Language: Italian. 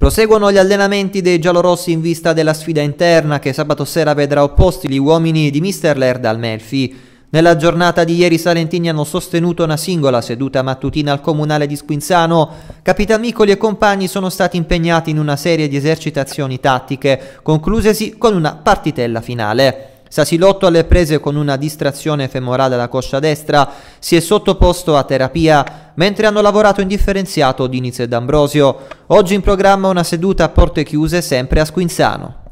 Proseguono gli allenamenti dei giallorossi in vista della sfida interna che sabato sera vedrà opposti gli uomini di Mr. Laird al Melfi. Nella giornata di ieri i salentini hanno sostenuto una singola seduta mattutina al comunale di Squinzano. Capitan Micoli e compagni sono stati impegnati in una serie di esercitazioni tattiche, conclusesi con una partitella finale. Sasilotto alle prese con una distrazione femorale alla coscia destra si è sottoposto a terapia mentre hanno lavorato indifferenziato Diniz e D'Ambrosio. Oggi in programma una seduta a porte chiuse sempre a Squinzano.